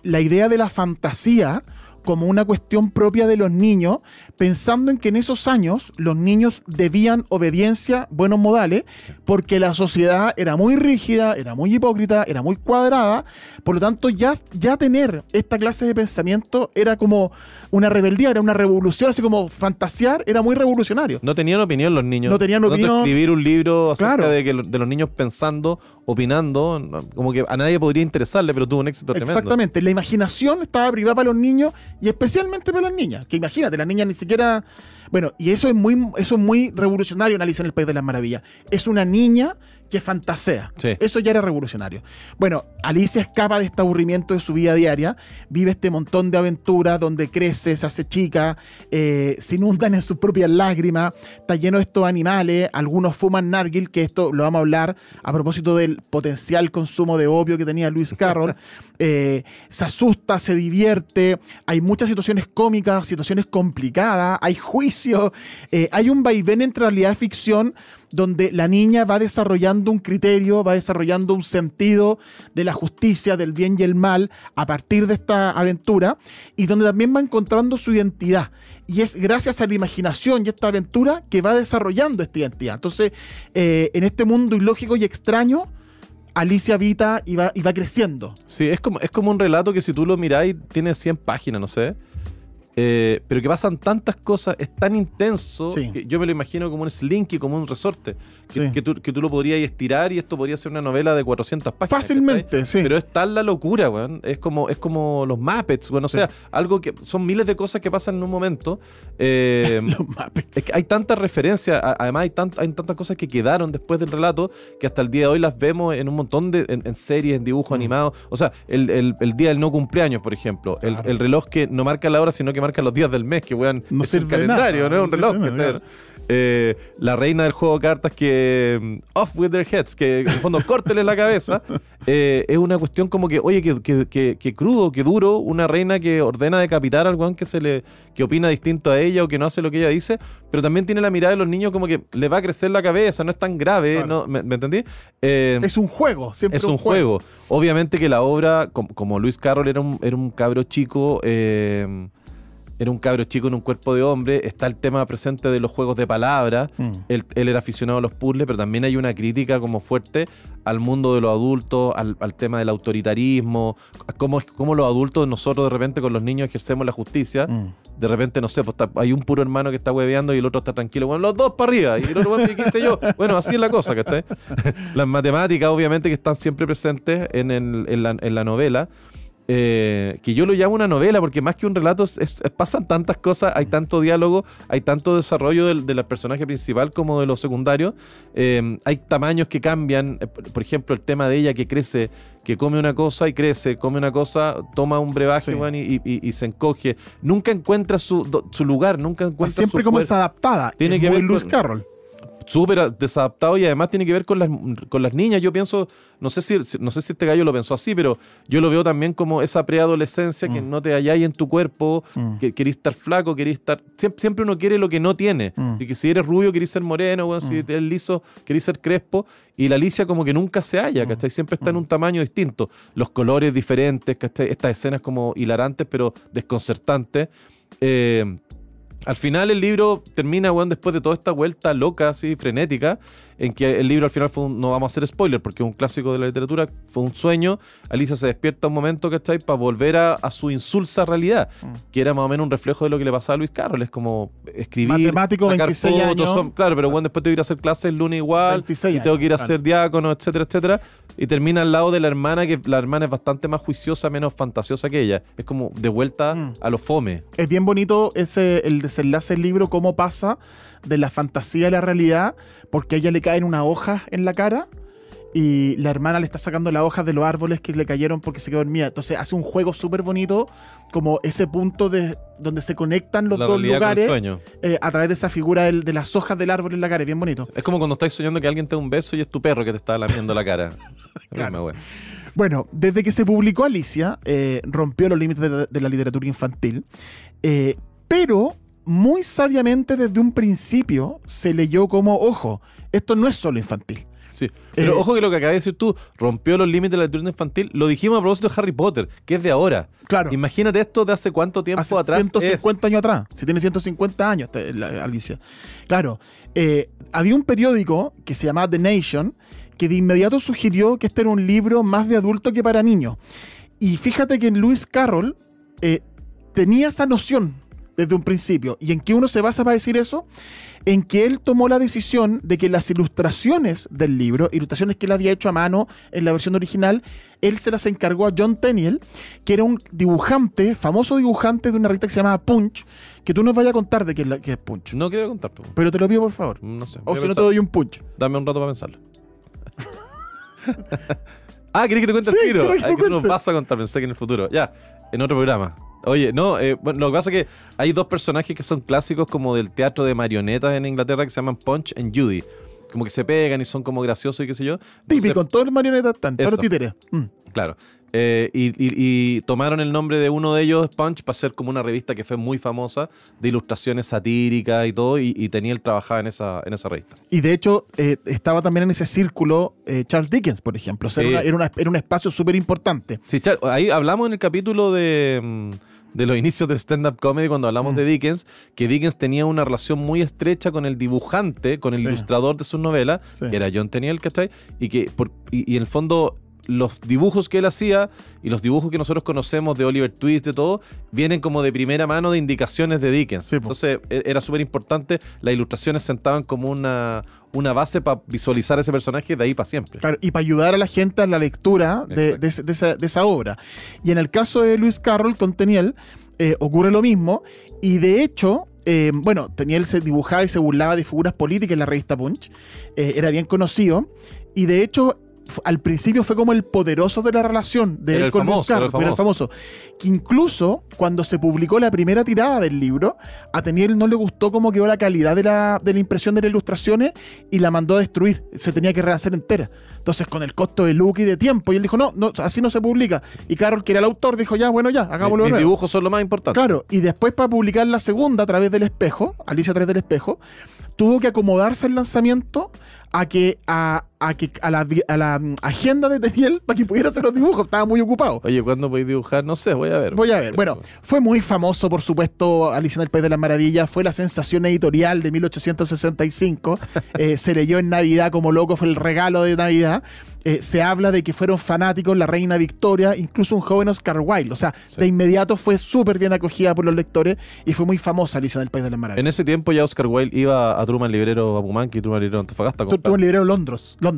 la idea de la fantasía como una cuestión propia de los niños, pensando en que en esos años los niños debían obediencia, buenos modales, porque la sociedad era muy rígida, era muy hipócrita, era muy cuadrada, por lo tanto ya, ya tener esta clase de pensamiento era como una rebeldía, era una revolución, así como fantasear, era muy revolucionario. No tenían opinión los niños. No tenían opinión. escribir un libro acerca de, que, de los niños pensando, opinando, como que a nadie podría interesarle, pero tuvo un éxito tremendo. Exactamente, la imaginación estaba privada para los niños y especialmente para las niñas, que imagínate, las niñas ni siquiera... Bueno, y eso es muy, eso muy revolucionario, analiza en el País de las Maravillas. Es una niña que fantasea. Eso ya era revolucionario. Bueno, Alicia escapa de este aburrimiento de su vida diaria, vive este montón de aventuras donde crece, se hace chica, eh, se inundan en sus propias lágrimas, está lleno de estos animales, algunos fuman narguil, que esto lo vamos a hablar a propósito del potencial consumo de opio que tenía Luis Carroll, <laughs> eh, se asusta, se divierte, hay muchas situaciones cómicas, situaciones complicadas, hay juicio, eh, hay un vaivén entre realidad y ficción donde la niña va desarrollando un criterio, va desarrollando un sentido de la justicia, del bien y el mal a partir de esta aventura y donde también va encontrando su identidad. Y es gracias a la imaginación y a esta aventura que va desarrollando esta identidad. Entonces, eh, en este mundo ilógico y extraño, Alicia habita y va, y va creciendo. Sí, es como, es como un relato que si tú lo mirás tiene 100 páginas, no sé eh, pero que pasan tantas cosas, es tan intenso yo me lo imagino como un slinky, como un resorte, que, tú, que, tú, lo podrías estirar y esto podría ser una novela de 400 páginas. Fácilmente, sí. Pero es tal la locura, weón. Es como, es como los Muppets, weón. O sea, algo que son miles de cosas que pasan en un momento. Eh, <laughs> los Muppets. hay tantas referencias, además hay, hay, tantas cosas que quedaron después del relato que hasta el día de hoy las vemos en un montón de en, series, en dibujos mm. animados. O sea, el, día del no cumpleaños, por ejemplo, el, el, reloj que no marca la hora, sino que marca los días del mes, que puedan... no es el calendario, no es un reloj. Eh, la reina del juego de cartas que mm, off with their heads, que en el fondo <laughs> córteles la cabeza, eh, es una cuestión como que, oye, que, crudo, que duro, una reina que ordena decapitar al alguien que se le que opina distinto a ella o que no hace lo que ella dice, pero también tiene la mirada de los niños como que le va a crecer la cabeza, no es tan grave, ¿Me, entendí? Eh, es un juego, siempre. Es un, juego. Obviamente que la obra, como, como Luis Carroll era un, era un cabro chico, era un cabro chico en un cuerpo de hombre, está el tema presente de los juegos de palabras, mm. él, era aficionado a los puzzles, pero también hay una crítica como fuerte al mundo de los adultos, al, tema del autoritarismo, cómo, cómo, los adultos, nosotros de repente con los niños ejercemos la justicia. Mm. De repente, no sé, pues hay un puro hermano que está hueveando y el otro está tranquilo. Bueno, los dos para arriba. Y el otro, bueno, yo? Bueno, así es la cosa, <laughs> Las matemáticas, obviamente, que están siempre presentes en, en, en la novela. Eh, que yo lo llamo una novela, porque más que un relato, pasan tantas cosas, hay tanto diálogo, hay tanto desarrollo del, personaje principal como de los secundarios, em, hay tamaños que cambian, eh, por ejemplo, el tema de ella que crece, que come una cosa y crece, come una cosa, toma un brebaje y, se encoge, nunca encuentra su, lugar, nunca encuentra... Siempre como es adaptada, tiene que ver Luz Carroll súper desadaptado y además tiene que ver con las, con las niñas. Yo pienso, no sé, si, no sé si este gallo lo pensó así, pero yo lo veo también como esa preadolescencia que mm. no te halláis en tu cuerpo, mm. que querís estar flaco, querís estar... Siempre, uno quiere lo que no tiene. y mm. Si, si eres rubio, querís ser moreno, si eres liso, querís ser crespo. Y la Alicia como que nunca se halla, ¿cachai? Siempre está en un tamaño distinto. Los colores diferentes, ¿cachai? Estas escenas como hilarantes, pero desconcertantes. Eh, al final el libro termina, weón, después de toda esta vuelta loca, así, frenética, en que el libro al final fue no vamos a hacer spoiler porque es un clásico de la literatura, fue un sueño, Alicia se despierta un momento, que ahí Para volver a, su insulsa realidad, mm. que era más o menos un reflejo de lo que le pasaba a Luis Carroll, es como escribir, Matemático, 26 años. claro, pero ah. bueno, después tengo que ir a hacer clases el lunes igual, y tengo que ir a hacer ser diácono, etcétera, etcétera, y termina al lado de la hermana, que la hermana es bastante más juiciosa, menos fantasiosa que ella, es como de vuelta mm. a los fome. Es bien bonito ese, el desenlace del libro, cómo pasa de la fantasía a la realidad, porque ella le caen una hoja en la cara y la hermana le está sacando la hoja de los árboles que le cayeron porque se quedó dormida. Entonces hace un juego súper bonito, como ese punto de donde se conectan los dos lugares eh, a través de esa figura de las hojas del árbol en la cara. Es bien bonito. Es como cuando estás soñando que alguien te da un beso y es tu perro que te está lamiendo la cara. <laughs> Bueno, desde que se publicó Alicia, eh, rompió los límites de, la literatura infantil, eh, pero muy sabiamente desde un principio se leyó como, ojo, esto no es solo infantil. Sí, pero eh, ojo que lo que acabas de decir tú, rompió los límites de la lectura infantil, lo dijimos a propósito de Harry Potter, que es de ahora. Claro. Imagínate esto de hace cuánto tiempo hace atrás. 150 años atrás, si tiene 150 años, Alicia. Claro, eh, había un periódico que se llamaba The Nation, que de inmediato sugirió que este era un libro más de adulto que para niños. Y fíjate que en Lewis Carroll eh, tenía esa noción desde un principio. ¿Y en qué uno se basa para decir eso? En que él tomó la decisión de que las ilustraciones del libro, ilustraciones que él había hecho a mano en la versión original, él se las encargó a John Tenniel, que era un dibujante, famoso dibujante de una revista que se llamaba Punch, que tú nos vayas a contar de qué es, Punch. No quiero contar. Pero te lo pido, por favor. No sé. O si no te doy un Punch. Dame un rato para pensarlo. <laughs> ah, ¿querés que te cuente el tiro? que tú nos vas a contar, pensé que en el futuro. Ya, en otro programa. Oye, no, eh, lo que pasa es que hay dos personajes que son clásicos como del teatro de marionetas en Inglaterra que se llaman Punch y Judy. Como que se pegan y son como graciosos y qué sé yo. Típico, con todos los marionetas están, todos títeres. Mm. Claro. Eh, y, tomaron el nombre de uno de ellos, Punch, para ser como una revista que fue muy famosa de ilustraciones satíricas y todo, y, tenía él trabajado en esa, en esa revista. Y de hecho, eh, estaba también en ese círculo Charles Dickens, por ejemplo. O sea, era, un espacio súper importante. Sí, ahí hablamos en el capítulo de. Mm, de los inicios del stand-up comedy cuando hablamos mm. de Dickens, que Dickens tenía una relación muy estrecha con el dibujante, con el ilustrador de sus novelas, que era John Tenniel, ¿cachai? Y que y en el fondo los dibujos que él hacía y los dibujos que nosotros conocemos de Oliver Twist, de todo, vienen como de primera mano de indicaciones de Dickens. Entonces e-, era súper importante, las ilustraciones sentaban como una, una base para visualizar ese personaje de ahí para siempre. Claro, y para ayudar a la gente a la lectura de, esa, obra. Y en el caso de Luis Carroll con Teniel, eh, ocurre lo mismo, y de hecho eh, bueno, Tenniel se dibujaba y se burlaba de figuras políticas en la revista Punch, eh, era bien conocido, y de hecho al principio fue como el poderoso de la relación de él con famoso, Oscar, famoso. Que incluso cuando se publicó la primera tirada del libro, a Teniel no le gustó como quedó la calidad de la, de la impresión de las ilustraciones y la mandó a destruir. Se tenía que rehacer entera. Entonces, con el costo de look y de tiempo, y él dijo, no, así no se publica. Y Carol, que era el autor, dijo, ya, bueno, ya, hagámoslo. Los dibujos son lo más importante. Claro, y después para publicar la segunda a través del espejo, Alicia a través del espejo, tuvo que acomodarse el lanzamiento a que a a, la, mm, agenda de Daniel para que pudiera hacer los dibujos. Estaba muy ocupado. Oye, ¿cuándo voy a dibujar? No sé, voy a ver. Voy a ver. Bueno, <laughs> fue muy famoso, por supuesto, Alicia en el País de las Maravillas. Fue la sensación editorial de 1865. <laughs> Eh, se leyó en Navidad como loco, fue el regalo de Navidad. Eh, se habla de que fueron fanáticos la reina Victoria, incluso un joven Oscar Wilde. O sea, de inmediato fue súper bien acogida por los lectores y fue muy famosa Alicia en el País de las Maravillas. En ese tiempo ya Oscar Wilde iba a Truman Librero a y Truman Librero Antofagasta. Truman Librero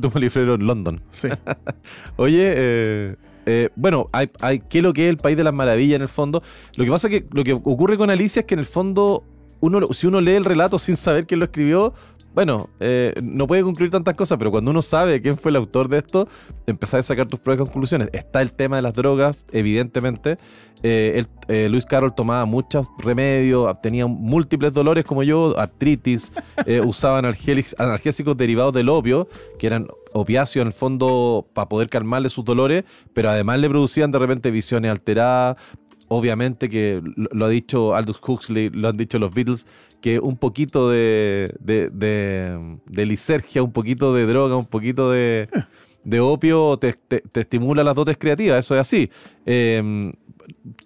de <laughs> un en London. Sí. <laughs> Oye, eh, eh, bueno, hay, ¿qué es lo que es el país de las maravillas en el fondo? Lo que pasa es que lo que ocurre con Alicia es que en el fondo, uno, si uno lee el relato sin saber quién lo escribió, bueno, eh, no puede concluir tantas cosas, pero cuando uno sabe quién fue el autor de esto, empezás a sacar tus propias conclusiones. Está el tema de las drogas, evidentemente. Eh, eh, Luis Carroll tomaba muchos remedios, tenía múltiples dolores como yo, artritis, <laughs> usaba analgésicos derivados del opio, que eran opiáceos en el fondo para poder calmarle sus dolores, pero además le producían de repente visiones alteradas, obviamente que lo ha dicho Aldous Huxley, lo han dicho los Beatles, que un poquito de, de, lisergia, un poquito de droga, un poquito de, eh. de opio te, estimula las dotes creativas, eso es así. Em,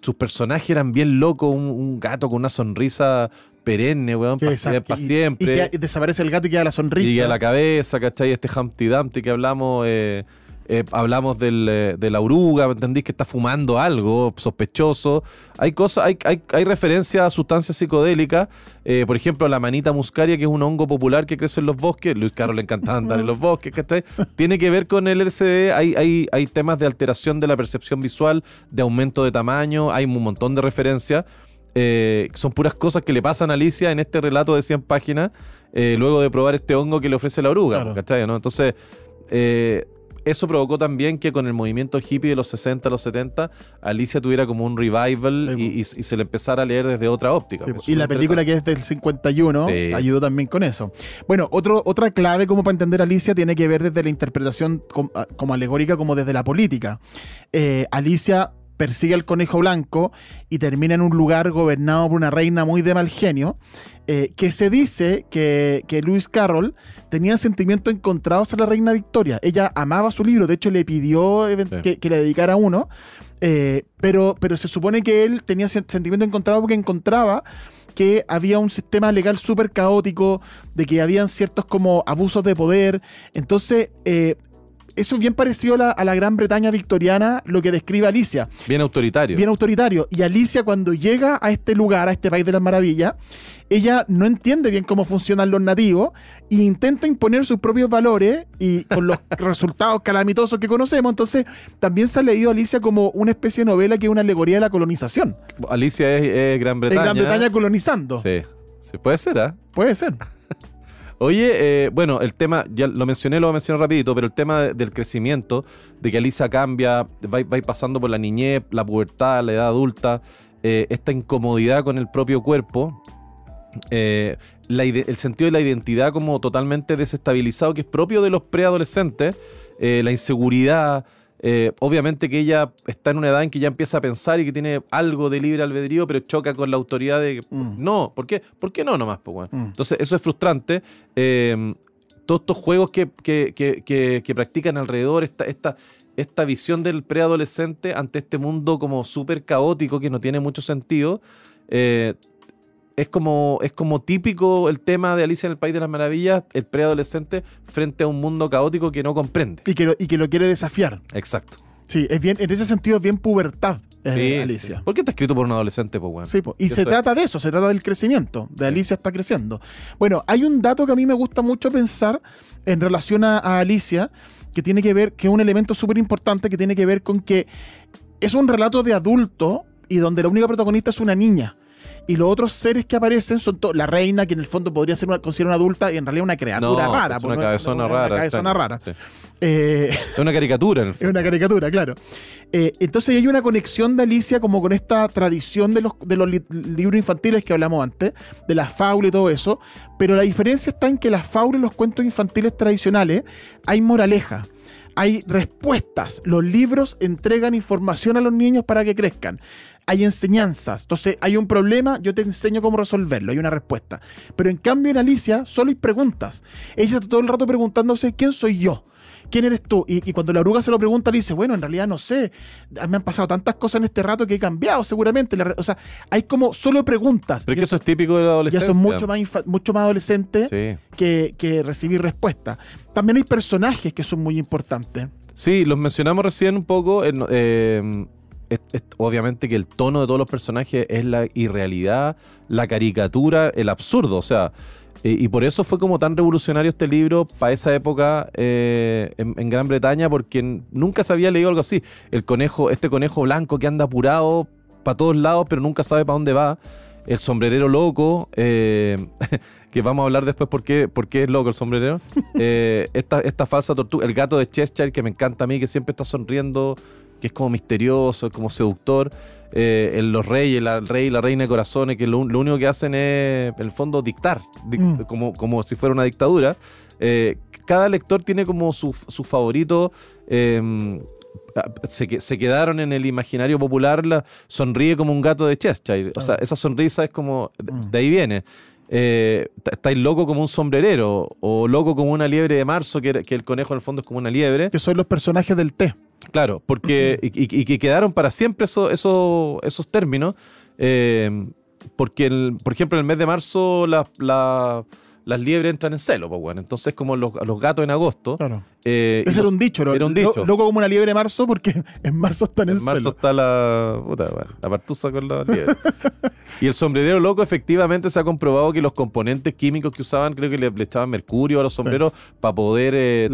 sus personajes eran bien locos, un, gato con una sonrisa perenne, weón, para siempre. desaparece el gato y queda la sonrisa. Y a la cabeza, ¿cachai? Este Humpty Dumpty que hablamos... Eh, eh, hablamos eh, de la oruga, entendís que está fumando algo sospechoso. Hay cosas, hay, hay, hay referencias a sustancias psicodélicas. Eh, por ejemplo, la manita muscaria, que es un hongo popular que crece en los bosques. Luis Carlos le encantaba andar en los bosques, ¿cachai? Tiene que ver con el LCD. Hay, hay, hay temas de alteración de la percepción visual, de aumento de tamaño. Hay un montón de referencias. son puras cosas que le pasan a Alicia en este relato de 100 páginas, luego de probar este hongo que le ofrece la oruga, Entonces eso provocó también que con el movimiento hippie de los 60, los 70, Alicia tuviera como un revival y, se le empezara a leer desde otra óptica. Pues, y la película que es del 51 ayudó también con eso. Bueno, otra clave como para entender a Alicia tiene que ver desde la interpretación ah, como, alegórica como desde la política. Eh, Alicia persigue al conejo blanco y termina en un lugar gobernado por una reina muy de mal genio, eh, que se dice que, que Lewis Carroll tenía sentimientos encontrados a la reina Victoria. Ella amaba su libro, de hecho le pidió que, le dedicara uno, eh, pero, pero se supone que él tenía sentimientos encontrados porque encontraba que había un sistema legal súper caótico, de que habían ciertos como abusos de poder. Entonces, eh, eso es bien parecido a la, Gran Bretaña victoriana, lo que describe Alicia. Bien autoritario. Bien autoritario. Y Alicia cuando llega a este lugar, a este país de las maravillas, ella no entiende bien cómo funcionan los nativos e intenta imponer sus propios valores y con los <laughs> resultados calamitosos que conocemos. Entonces, también se ha leído Alicia como una especie de novela que es una alegoría de la colonización. Alicia es, Gran Bretaña. Gran Bretaña colonizando. Sí. Se puede ser, ¿ah? ¿eh? Puede ser. <laughs> Oye, eh, bueno, el tema, ya lo mencioné, lo voy a mencionar rapidito, pero el tema del crecimiento, de que Alisa cambia, va, pasando por la niñez, la pubertad, la edad adulta, eh, esta incomodidad con el propio cuerpo, eh, el sentido de la identidad como totalmente desestabilizado, que es propio de los preadolescentes, la inseguridad, eh, obviamente que ella está en una edad en que ya empieza a pensar y que tiene algo de libre albedrío, pero choca con la autoridad de... Mm. No, ¿por qué? ¿Por qué no nomás? Pues, mm. Entonces, eso es frustrante. Eh, todos estos juegos que, que, practican alrededor, esta, esta, esta visión del preadolescente ante este mundo como súper caótico que no tiene mucho sentido, eh, es como, es como típico el tema de Alicia en el País de las Maravillas, el preadolescente frente a un mundo caótico que no comprende. Y que lo, y que lo quiere desafiar. Exacto. Sí, es bien, en ese sentido es bien pubertad. Eh, Alicia. ¿Por qué está escrito por un adolescente, pues, y se trata de eso, se trata del crecimiento, de Alicia está creciendo. Bueno, hay un dato que a mí me gusta mucho pensar en relación a, a Alicia, que tiene que ver, que es un elemento súper importante, que tiene que ver con que es un relato de adulto y donde la única protagonista es una niña. Y los otros seres que aparecen son la reina, que en el fondo podría ser una, considerada una adulta y en realidad una criatura rara. Es pues, una cabezona rara. Una cabezona rara. Eh, es una caricatura, en <laughs> Es una caricatura, claro. Eh, entonces hay una conexión de Alicia como con esta tradición de los, libros infantiles que hablamos antes, de la faulas y todo eso. Pero la diferencia está en que las fábulas y los cuentos infantiles tradicionales hay moraleja hay respuestas. Los libros entregan información a los niños para que crezcan hay enseñanzas. Entonces, hay un problema, yo te enseño cómo resolverlo, hay una respuesta. Pero en cambio, en Alicia solo hay preguntas. Ella está todo el rato preguntándose, ¿quién soy yo? ¿Quién eres tú? Y, cuando la oruga se lo pregunta, le dice, bueno, en realidad no sé, ah, me han pasado tantas cosas en este rato que he cambiado seguramente. o sea, hay como solo preguntas. Pero es que eso, es típico de la adolescencia. Ya son mucho más, mucho más adolescentes que, recibir respuestas. También hay personajes que son muy importantes. Sí, los mencionamos recién un poco. Eh, obviamente que el tono de todos los personajes es la irrealidad, la caricatura, el absurdo, o sea, y, por eso fue como tan revolucionario este libro para esa época eh, en, Gran Bretaña, porque nunca se había leído algo así. El conejo, este conejo blanco que anda apurado para todos lados, pero nunca sabe para dónde va. El sombrerero loco, eh, <laughs> que vamos a hablar después por qué, es loco el sombrerero. <laughs> Eh, esta, esta falsa tortuga, el gato de Cheshire que me encanta a mí, que siempre está sonriendo que es como misterioso, como seductor. Eh, en los reyes, la, el rey y la reina de corazones, que lo, único que hacen es, en el fondo, dictar, mm. como, como si fuera una dictadura. Eh, cada lector tiene como su, favorito. Em, se, quedaron en el imaginario popular, sonríe como un gato de Cheshire. O sea, esa sonrisa es como, de mm. ahí viene. Eh, estáis loco como un sombrerero o loco como una liebre de marzo, que, el conejo en el fondo es como una liebre. Que son los personajes del té. Claro, porque y, que quedaron para siempre esos términos, eh, porque, el, por ejemplo, en el mes de marzo las liebres entran en celo, pues bueno. entonces como los, los gatos en agosto, claro. Eh, era un dicho, era un dicho. loco como una liebre de marzo, porque <laughs> en marzo está en el En marzo está la, la partusa con la liebre. <laughs> y el sombrerero loco, efectivamente, se ha comprobado que los componentes químicos que usaban, creo que le, echaban mercurio a los sombreros para poder eh,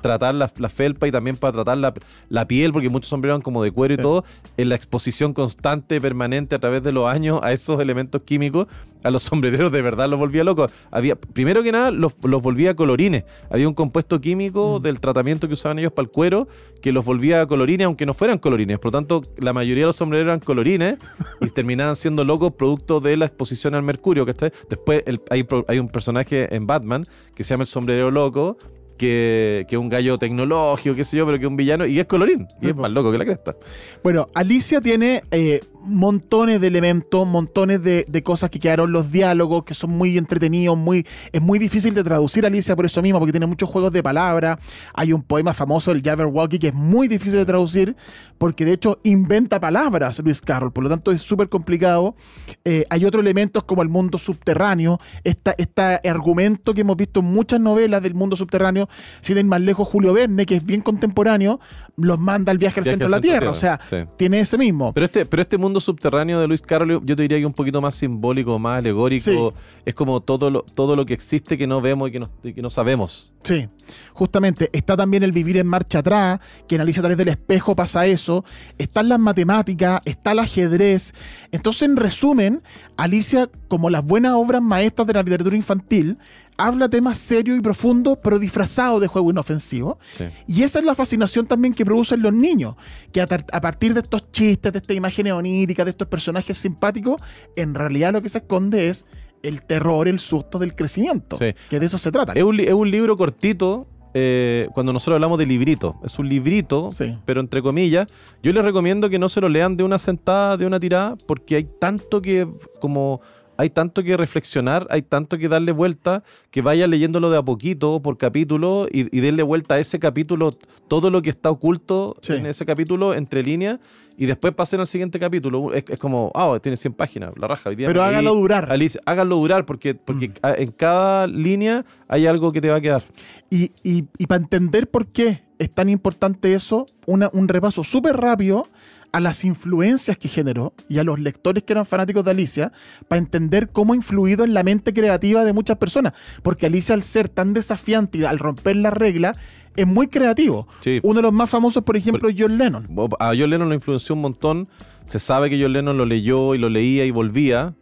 tratar la, felpa y también para tratar la, piel, porque muchos sombreros eran como de cuero y todo. En la exposición constante, permanente a través de los años a esos elementos químicos, a los <laughs> sombrereros de verdad los volvía locos. Había, primero que nada, los, los volvía colorines. Había un compuesto químico. Mm del tratamiento que usaban ellos para el cuero, que los volvía colorines, aunque no fueran colorines. Por lo tanto, la mayoría de los sombreros eran colorines <laughs> y terminaban siendo locos producto de la exposición al mercurio. Que está... Después hay, un personaje en Batman que se llama el sombrero loco, que, es un gallo tecnológico, qué sé yo, pero que es un villano, y es colorín, y es más loco que la cresta. Bueno, Alicia tiene eh, montones de elementos, montones de, cosas que quedaron los diálogos, que son muy entretenidos, muy, es muy difícil de traducir Alicia por eso mismo, porque tiene muchos juegos de palabras. Hay un poema famoso, el Jabberwocky, que es muy difícil de traducir, porque de hecho inventa palabras Luis Carroll, por lo tanto es súper complicado. Eh, hay otros elementos como el mundo subterráneo, este argumento que hemos visto en muchas novelas del mundo subterráneo, si ir más lejos, Julio Verne, que es bien contemporáneo, los manda al viaje al centro de la Tierra, o sea, tiene ese mismo. Pero este, pero este mundo subterráneo de Luis Carlos, yo te diría que un poquito más simbólico, más alegórico. Es como todo lo, todo lo que existe que no vemos y que no, sabemos. Sí, justamente. Está también el vivir en marcha atrás, que Alicia a través del espejo, pasa eso. Están las matemáticas, está el ajedrez. Entonces, en resumen, Alicia, como las buenas obras maestras de la literatura infantil, habla temas serios y profundos, pero disfrazados de juego inofensivo. Y esa es la fascinación también que producen los niños, que a, partir de estos chistes, de estas imágenes oníricas, de estos personajes simpáticos, en realidad lo que se esconde es el terror, el susto del crecimiento, que de eso se trata. Es un, libro cortito, eh, cuando nosotros hablamos de librito. Es un librito, pero entre comillas. Yo les recomiendo que no se lo lean de una sentada, de una tirada, porque hay tanto que como hay tanto que reflexionar, hay tanto que darle vuelta, que vaya leyéndolo de a poquito, por capítulo, y, denle vuelta a ese capítulo, todo lo que está oculto en ese capítulo, entre líneas, y después pasen al siguiente capítulo. Es, como, ah, oh, tiene 100 páginas, la raja. Hoy día Pero hágalo durar. Alice, hágalo durar, porque, porque mm. en cada línea hay algo que te va a quedar. Y, y, para entender por qué es tan importante eso, una, un repaso súper rápido a las influencias que generó y a los lectores que eran fanáticos de Alicia para entender cómo ha influido en la mente creativa de muchas personas. Porque Alicia, al ser tan desafiante y al romper la regla, es muy creativo. Uno de los más famosos, por ejemplo, es John Lennon. A John Lennon lo influenció un montón. Se sabe que John Lennon lo leyó y lo leía y volvía.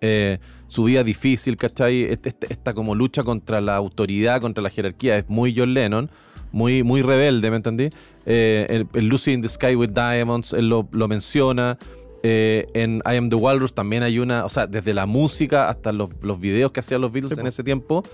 Eh, su vida difícil, ¿cachai? Este, este, esta, como lucha contra la autoridad, contra la jerarquía, es muy John Lennon, muy, muy rebelde, ¿me entendí? Eh, Lucy in the Sky with Diamonds, él lo, menciona. Eh, en I Am the Walrus también hay una, o sea, desde la música hasta los, videos que hacían los Beatles en ese tiempo,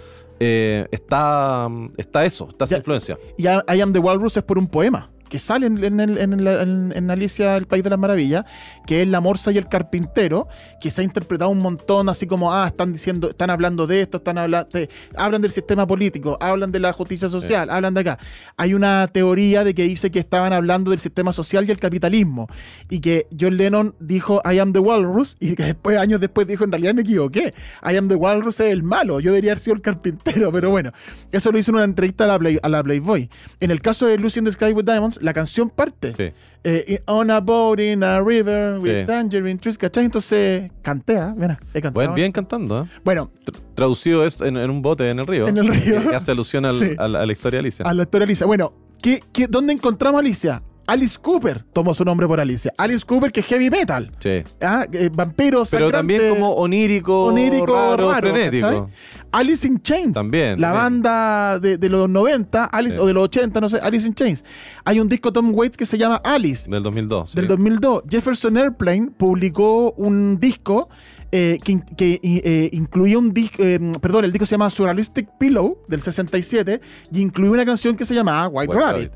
eh, está, está eso, está esa influencia. Y I Am the Walrus es por un poema que sale en, en, Alicia, el País de las Maravillas, que es la morsa y el carpintero, que se ha interpretado un montón, así como, ah, están diciendo, están hablando de esto, están hablando, hablan del sistema político, hablan de la justicia social, hablan de acá. Hay una teoría de que dice que estaban hablando del sistema social y el capitalismo, y que John Lennon dijo, I am the walrus, y que después, años después, dijo, en realidad me equivoqué, I am the walrus es el malo, yo debería haber sido el carpintero, pero bueno, eso lo hizo en una entrevista a la, a Playboy. En el caso de Lucy de the Sky with Diamonds, la canción parte. Eh, on a boat in a river with danger tangerine trees, Entonces cantea, mira, he bien cantando. ¿eh? Bueno. traducido es en, un bote en el río. En el río. Que hace alusión a la historia de Alicia. A la historia de Alicia. Bueno, ¿qué, dónde encontramos a Alicia? Alice Cooper tomó su nombre por Alice Alice Cooper, que es heavy metal. Sí. Ah, eh, vampiros, Pero también como onírico, onírico raro, frenético. Alice in Chains. También. La banda de, los 90, Alice, o de los 80, no sé, Alice in Chains. Hay un disco Tom Waits que se llama Alice. Del 2002. Del 2002. Jefferson Airplane publicó un disco eh, que, que eh, incluía un disco, eh, perdón, el disco se llama Surrealistic Pillow del 67 y incluía una canción que se llamaba White, Rabbit.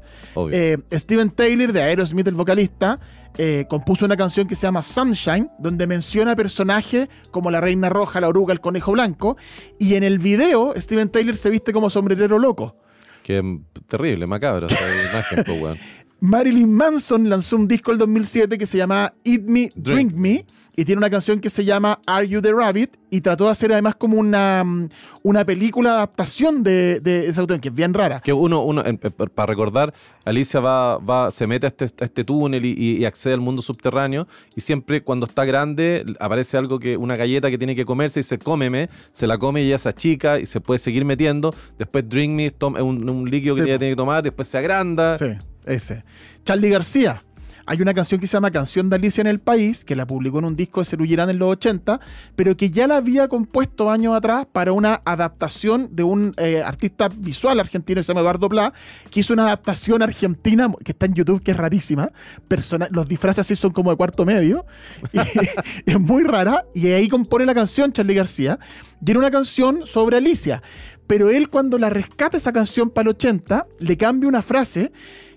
Steven Taylor de Aerosmith, el vocalista, compuso una canción que se llama Sunshine, donde menciona personajes como la Reina Roja, la Oruga, el Conejo Blanco, y en el video Steven Taylor se viste como sombrerero loco. Qué terrible, macabro esa <laughs> imagen, pues, Marilyn Manson lanzó un disco el 2007 que se llama Eat Me, Drink, Me y tiene una canción que se llama Are You the Rabbit y trató de hacer además como una, mm, una película adaptación de, esa canción que es bien rara. Que uno, uno para recordar, Alicia va, va, se mete a este, este túnel y, accede al mundo subterráneo y siempre cuando está grande aparece algo que, una galleta que tiene que comerse y se cómeme, se la come y ya se achica y se puede seguir metiendo, después Drink Me es un, líquido que ella tiene que tomar, después se agranda. Sí. Ese. Charlie García. Hay una canción que se llama Canción de Alicia en el País, que la publicó en un disco de Cerullerán en los 80, pero que ya la había compuesto años atrás para una adaptación de un eh, artista visual argentino que se llama Eduardo Pla, que hizo una adaptación argentina que está en YouTube, que es rarísima. los disfraces así son como de cuarto medio. <laughs> es muy rara. Y ahí compone la canción Charlie García. Y era una canción sobre Alicia. Pero él, cuando la rescata esa canción para los 80, le cambia una frase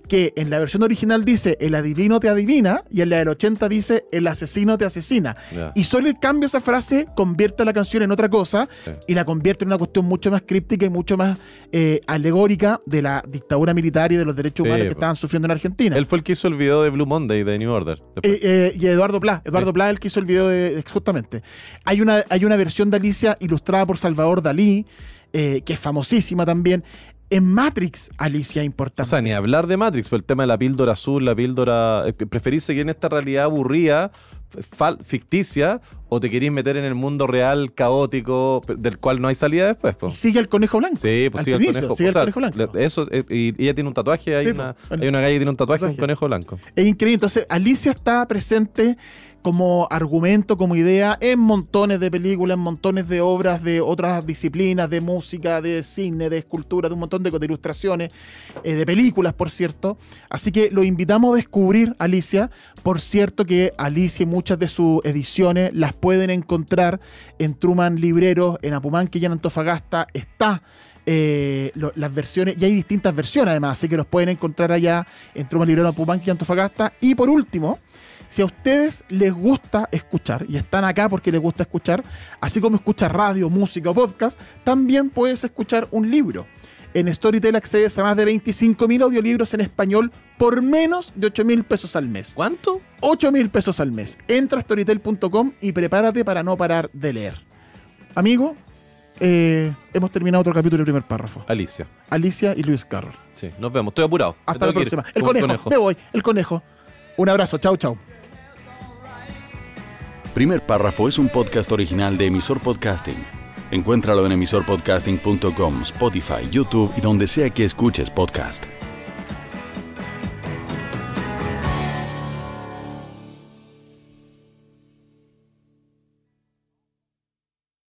que en la versión original dice el adivino te adivina y en la del 80 dice el asesino te asesina. Y solo el cambio de esa frase convierte la canción en otra cosa y la convierte en una cuestión mucho más críptica y mucho más eh, alegórica de la dictadura militar y de los derechos humanos que estaban sufriendo en Argentina. Él fue el que hizo el video de Blue Monday de New Order. Eh, eh, y Eduardo Pla, Eduardo sí. Pla el que hizo el video de, justamente. Hay una, hay una versión de Alicia ilustrada por Salvador Dalí. que es famosísima también. En Matrix, Alicia, importante. O sea, ni hablar de Matrix, pero pues el tema de la píldora azul, la píldora. Eh, ¿Preferís seguir en esta realidad aburrida, ficticia, o te querís meter en el mundo real, caótico, del cual no hay salida después? Pues. Y sigue el conejo blanco. Sí, pues sigue, el conejo, blanco. Eso, eh, y ella tiene un tatuaje, hay, una, pues, una galla que tiene un tatuaje, tatuaje. un conejo blanco. Es increíble. Entonces, Alicia está presente como argumento, como idea, en montones de películas, en montones de obras de otras disciplinas, de música, de cine, de escultura, de un montón de, ilustraciones, eh, de películas, por cierto. Así que lo invitamos a descubrir Alicia. Por cierto que Alicia y muchas de sus ediciones las pueden encontrar en Truman Libreros, en Apumanque y en Antofagasta. Está eh, las versiones, y hay distintas versiones además, así que los pueden encontrar allá en Truman Libreros, Apumanque y Antofagasta. Y por último... Si a ustedes les gusta escuchar y están acá porque les gusta escuchar, así como escucha radio, música o podcast, también puedes escuchar un libro. En Storytel accedes a más de 25.000 audiolibros en español por menos de 8 mil pesos al mes. ¿Cuánto? 8 mil pesos al mes. Entra a storytel.com y prepárate para no parar de leer. Amigo, eh, hemos terminado otro capítulo del primer párrafo. Alicia. Alicia y Luis Carroll. Sí, nos vemos. Estoy apurado. Hasta la próxima. El conejo. Me voy. El conejo. Un abrazo. Chau, chau. Primer Párrafo es un podcast original de Emisor Podcasting. Encuéntralo en emisorpodcasting.com, Spotify, YouTube y donde sea que escuches podcast.